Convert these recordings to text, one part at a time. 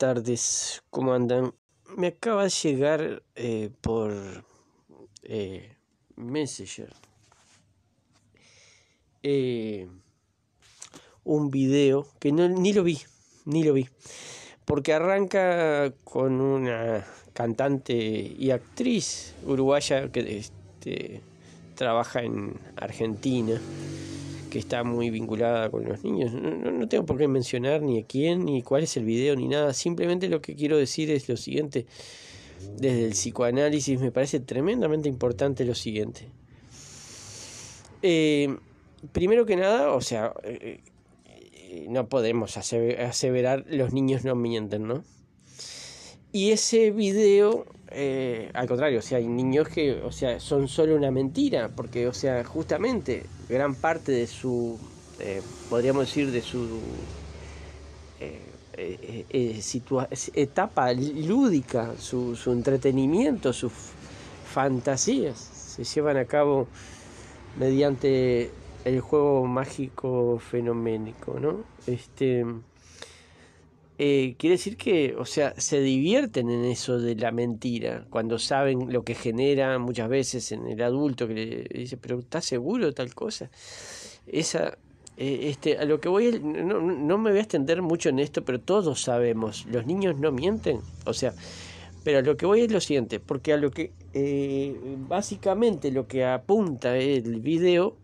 tardes, ¿cómo andan? Me acaba de llegar eh, por eh, Messenger eh, un video que ni lo vi, ni lo vi, porque arranca con una cantante y actriz uruguaya que este, trabaja en Argentina que está muy vinculada con los niños. No, tengo por qué mencionar ni a quién, ni cuál es el video, ni nada. Simplemente lo que quiero decir es lo siguiente. Desde el psicoanálisis me parece tremendamente importante lo siguiente. Eh, primero que nada, o sea, eh, eh, no podemos aseverar los niños no mienten, ¿no? Y ese video eh, al contrario, o hay niños que, o sea, son solo una mentira, porque, o sea, justamente gran parte de su, eh, podríamos decir, de su eh, etapa lúdica, su, su, entretenimiento, sus fantasías, se llevan a cabo mediante el juego mágico fenoménico, ¿no? Este, eh, quiere decir que, o sea, se divierten en eso de la mentira, cuando saben lo que genera muchas veces en el adulto que le dice, pero ¿estás seguro tal cosa? Esa, eh, este, a lo que voy, no, no me voy a extender mucho en esto, pero todos sabemos, los niños no mienten, o sea, pero a lo que voy es lo siguiente, porque a lo que eh, básicamente lo que apunta el video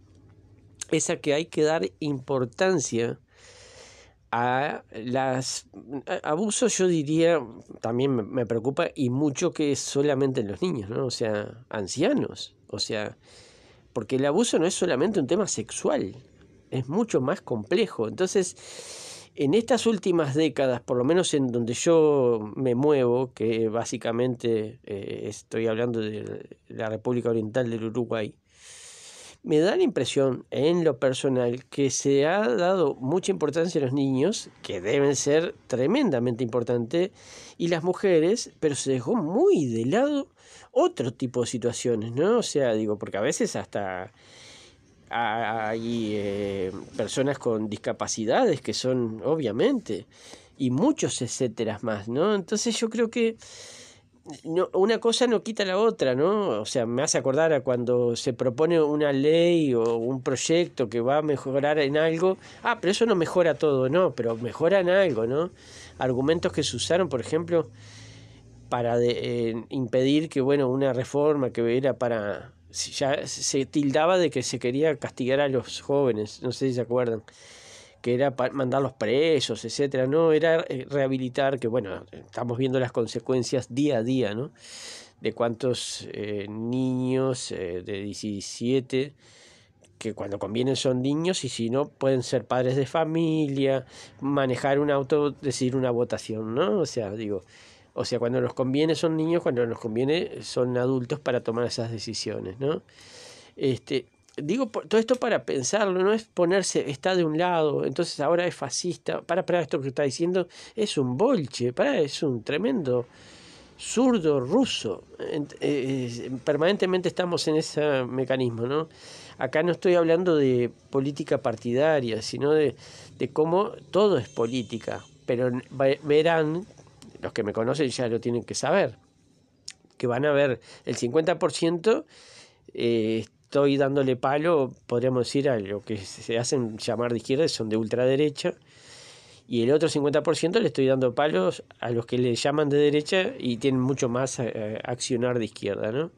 es a que hay que dar importancia a las abusos yo diría también me, preocupa y mucho que es solamente en los niños no o sea ancianos o sea porque el abuso no es solamente un tema sexual es mucho más complejo entonces en estas últimas décadas por lo menos en donde yo me muevo que básicamente eh, estoy hablando de la República Oriental del Uruguay me da la impresión en lo personal que se ha dado mucha importancia a los niños, que deben ser tremendamente importantes, y las mujeres, pero se dejó muy de lado otro tipo de situaciones, ¿no? O sea, digo, porque a veces hasta hay eh, personas con discapacidades que son, obviamente, y muchos etcétera más, ¿no? Entonces yo creo que no, una cosa no quita la otra, ¿no? O sea, me hace acordar a cuando se propone una ley o un proyecto que va a mejorar en algo. Ah, pero eso no mejora todo, no, pero mejora en algo, ¿no? Argumentos que se usaron, por ejemplo, para impedir que, bueno, una reforma que era para... Ya se tildaba de que se quería castigar a los jóvenes, no sé si se acuerdan que era mandarlos presos, etcétera, no, era eh, rehabilitar, que bueno, estamos viendo las consecuencias día a día, ¿no? De cuántos eh, niños eh, de 17 que cuando convienen son niños y si no pueden ser padres de familia, manejar un auto, decidir una votación, ¿no? O sea, digo, o sea, cuando nos conviene son niños, cuando nos conviene son adultos para tomar esas decisiones, ¿no? Este, digo todo esto para pensarlo, no es ponerse, está de un lado, entonces ahora es fascista. Para, para, esto que está diciendo es un bolche, para, es un tremendo zurdo ruso. Eh, eh, permanentemente estamos en ese mecanismo, ¿no? Acá no estoy hablando de política partidaria, sino de, cómo todo es política. Pero verán, los que me conocen ya lo tienen que saber, que van a ver el 50% eh, estoy dándole palo, podríamos decir, a lo que se hacen llamar de izquierda, son de ultraderecha, y el otro 50% le estoy dando palos a los que le llaman de derecha y tienen mucho más a eh, accionar de izquierda, ¿no?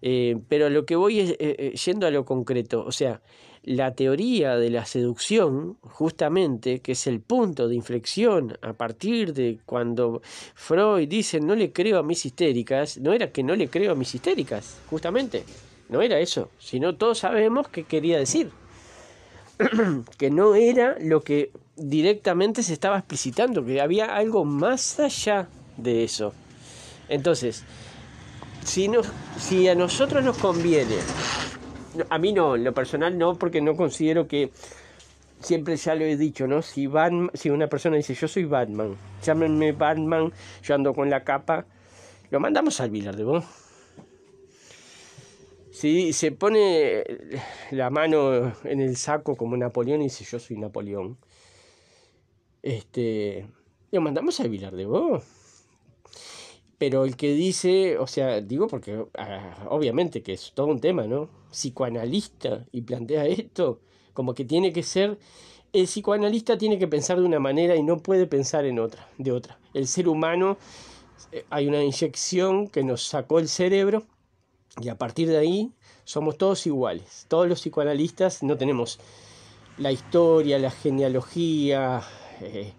Eh, pero lo que voy es eh, yendo a lo concreto, o sea, la teoría de la seducción, justamente, que es el punto de inflexión a partir de cuando Freud dice no le creo a mis histéricas, no era que no le creo a mis histéricas, justamente. No era eso, sino todos sabemos qué quería decir. que no era lo que directamente se estaba explicitando, que había algo más allá de eso. Entonces, si, si a nosotros nos conviene, a mí no, en lo personal no, porque no considero que, siempre ya lo he dicho, ¿no? Si, Batman, si una persona dice, yo soy Batman, llámenme Batman, yo ando con la capa, lo mandamos al Villar de si se pone eh, la mano en el saco como Napoleón y dice yo soy Napoleón. Este, lo mandamos a Vilar de Bo. Pero el que dice, o sea, digo porque ah, obviamente que es todo un tema, ¿no? Psicoanalista y plantea esto, como que tiene que ser, el psicoanalista tiene que pensar de una manera y no puede pensar en otra, de otra. El ser humano, eh, hay una inyección que nos sacó el cerebro y a partir de ahí somos todos iguales. Todos los psicoanalistas no tenemos la historia, la genealogía, eh,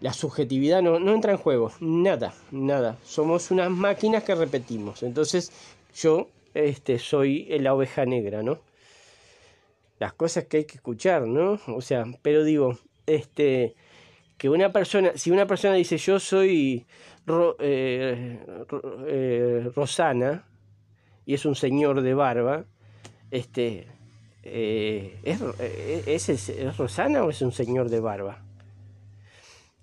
la subjetividad, no, entra en juego. Nada, nada. Somos unas máquinas que repetimos. Entonces yo este, soy la oveja negra, ¿no? Las cosas que hay que escuchar, ¿no? O sea, pero digo, este, que una persona, si una persona dice yo soy eh, eh, Rosana, y es un señor de barba. Este, eh, eh, ¿es, Rosana o es un señor de barba?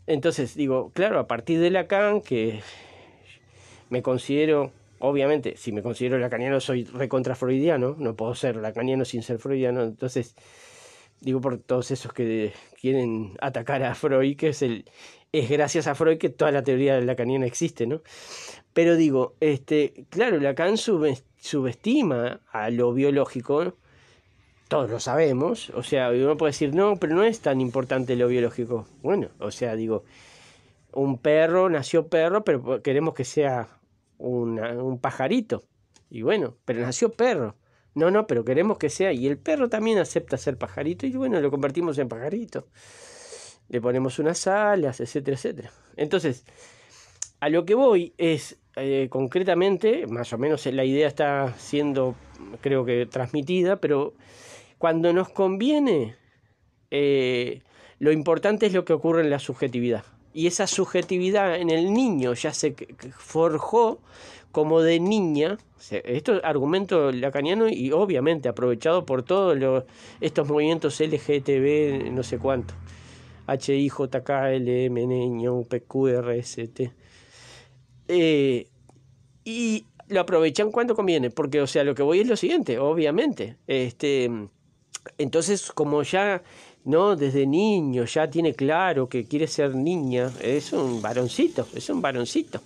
Entonces digo, claro, a partir de Lacan, que me considero, obviamente, si me considero lacaniano, soy recontra freudiano, no puedo ser lacaniano sin ser freudiano, entonces digo por todos esos que quieren atacar a Freud, que es el es gracias a Freud que toda la teoría de lacaniana existe, ¿no? Pero digo, este, claro, Lacan sube subestima a lo biológico, todos lo sabemos, o sea, uno puede decir, no, pero no es tan importante lo biológico. Bueno, o sea, digo, un perro nació perro, pero queremos que sea un pajarito. Y bueno, pero nació perro. No, no, pero queremos que sea. Y el perro también acepta ser pajarito y bueno, lo convertimos en pajarito. Le ponemos unas alas, etcétera, etcétera. Entonces, a lo que voy es, eh, concretamente, más o menos la idea está siendo, creo que, transmitida, pero cuando nos conviene, eh, lo importante es lo que ocurre en la subjetividad. Y esa subjetividad en el niño ya se forjó como de niña. Esto es argumento lacaniano y obviamente aprovechado por todos los, estos movimientos LGTB, no sé cuánto. r PQRST. Eh, y lo aprovechan cuando conviene, porque, o sea, lo que voy es lo siguiente, obviamente. Este, entonces, como ya, ¿no? Desde niño ya tiene claro que quiere ser niña, es un varoncito, es un varoncito.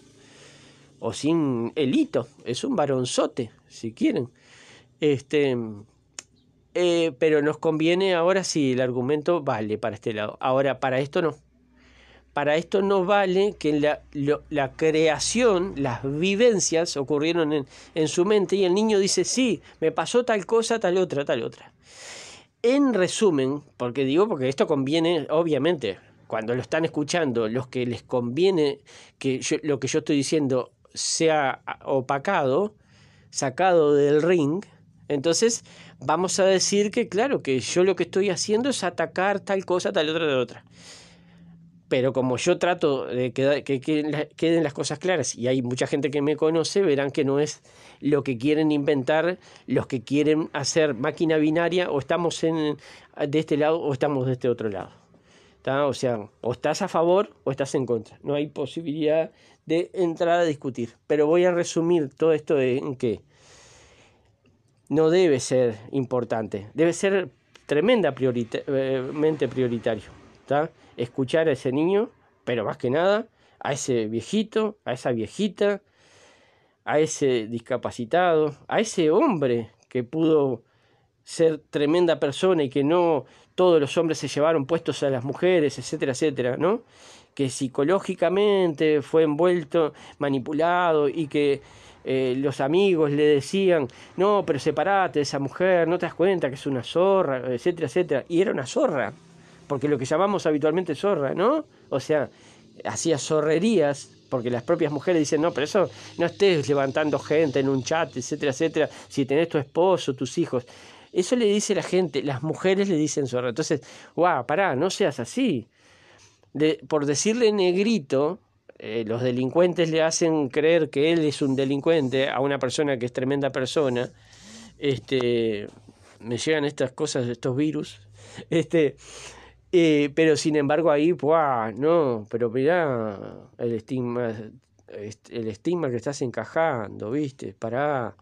O sin elito, es un varonzote, si quieren. Este, eh, pero nos conviene ahora si el argumento vale para este lado. Ahora, para esto no. Para esto no vale que la, creación, las vivencias ocurrieron en, su mente y el niño dice, sí, me pasó tal cosa, tal otra, tal otra. En resumen, porque digo, porque esto conviene, obviamente, cuando lo están escuchando, los que les conviene que lo que yo estoy diciendo sea opacado, sacado del ring, entonces vamos a decir que, claro, que yo lo que estoy haciendo es atacar tal cosa, tal otra, tal otra pero como yo trato de que, queden las cosas claras y hay mucha gente que me conoce, verán que no es lo que quieren inventar los que quieren hacer máquina binaria o estamos en, de este lado o estamos de este otro lado. O sea, o estás a favor o estás en contra. No hay posibilidad de entrar a discutir. Pero voy a resumir todo esto en que no debe ser importante, debe ser tremenda eh, prioritario. Escuchar a ese niño, pero más que nada a ese viejito, a esa viejita, a ese discapacitado, a ese hombre que pudo ser tremenda persona y que no todos los hombres se llevaron puestos a las mujeres, etcétera, etcétera, ¿no? Que psicológicamente fue envuelto, manipulado y que eh, los amigos le decían, no, pero separate de esa mujer, no te das cuenta que es una zorra, etcétera, etcétera. Y era una zorra, porque lo que llamamos habitualmente zorra, ¿no? O sea, hacía zorrerías, porque las propias mujeres dicen, no, pero eso no estés levantando gente en un chat, etcétera, etcétera, si tenés tu esposo, tus hijos. Eso le dice la gente, las mujeres le dicen zorra. Entonces, guau, pará, no seas así. por decirle negrito, eh, los delincuentes le hacen creer que él es un delincuente a una persona que es tremenda persona. Este, me llegan estas cosas, estos virus. Este, eh, pero sin embargo ahí, ¡buah! No, pero mirá el estigma, el estigma que estás encajando, ¿viste? Pará,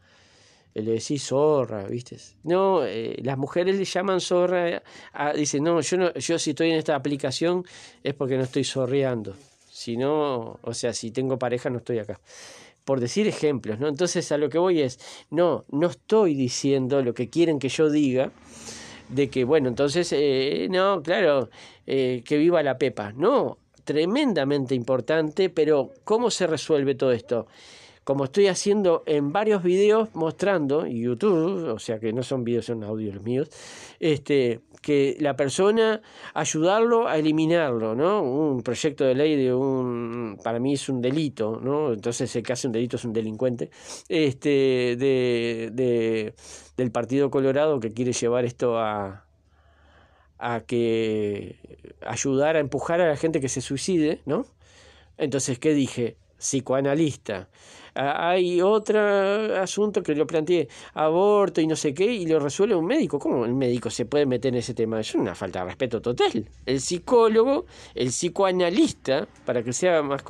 eh, le decís zorra, ¿viste? No, eh, las mujeres le llaman zorra, ah, dicen, no, yo, no, yo si estoy en esta aplicación es porque no estoy zorreando. Si o sea, si tengo pareja no estoy acá por decir ejemplos, ¿no? Entonces a lo que voy es, no, no estoy diciendo lo que quieren que yo diga, de que, bueno, entonces, eh, no, claro, eh, que viva la Pepa. No, tremendamente importante, pero ¿cómo se resuelve todo esto? como estoy haciendo en varios videos mostrando, YouTube, o sea que no son videos, son audios míos, este, que la persona ayudarlo a eliminarlo, ¿no? Un proyecto de ley de un para mí es un delito, ¿no? Entonces el que hace un delito es un delincuente, este, de, de del Partido Colorado que quiere llevar esto a a que ayudar a empujar a la gente que se suicide, ¿no? Entonces, ¿qué dije? psicoanalista. hay otro asunto que lo planteé, aborto y no sé qué, y lo resuelve un médico. ¿Cómo el médico se puede meter en ese tema? Es una falta de respeto total. El psicólogo, el psicoanalista, para que sea más,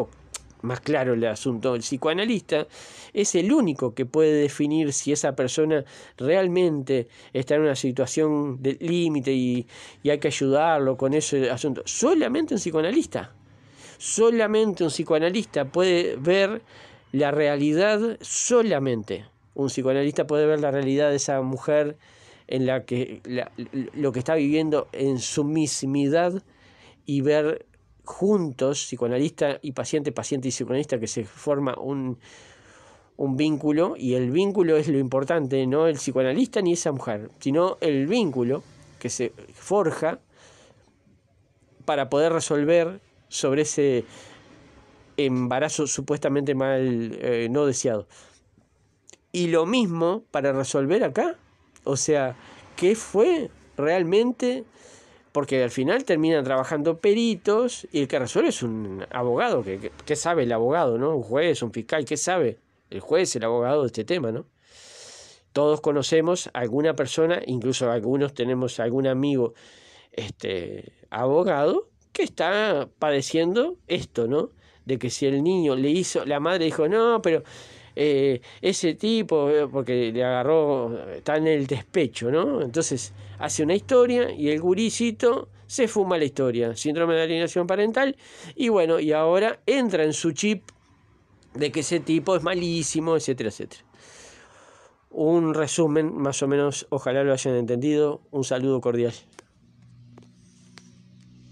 más claro el asunto, el psicoanalista es el único que puede definir si esa persona realmente está en una situación de límite y hay que ayudarlo con ese asunto. Solamente un psicoanalista. Solamente un psicoanalista puede ver la realidad, solamente un psicoanalista puede ver la realidad de esa mujer en la que lo que está viviendo en su mismidad y ver juntos, psicoanalista y paciente, paciente y psicoanalista, que se forma un, un vínculo, y el vínculo es lo importante, no el psicoanalista ni esa mujer, sino el vínculo que se forja para poder resolver sobre ese embarazo supuestamente mal eh, no deseado. Y lo mismo para resolver acá. O sea, ¿qué fue realmente? Porque al final terminan trabajando peritos y el que resuelve es un abogado. ¿Qué, sabe el abogado, no? Un juez, un fiscal, ¿qué sabe? El juez, el abogado de este tema, ¿no? Todos conocemos alguna persona, incluso algunos tenemos algún amigo este, abogado, que está padeciendo esto, ¿no? De que si el niño le hizo, la madre dijo, no, pero eh, ese tipo, eh, porque le agarró, está en el despecho, ¿no? Entonces hace una historia y el guricito se fuma la historia, síndrome de alienación parental, y bueno, y ahora entra en su chip de que ese tipo es malísimo, etcétera, etcétera. Un resumen, más o menos, ojalá lo hayan entendido. Un saludo cordial.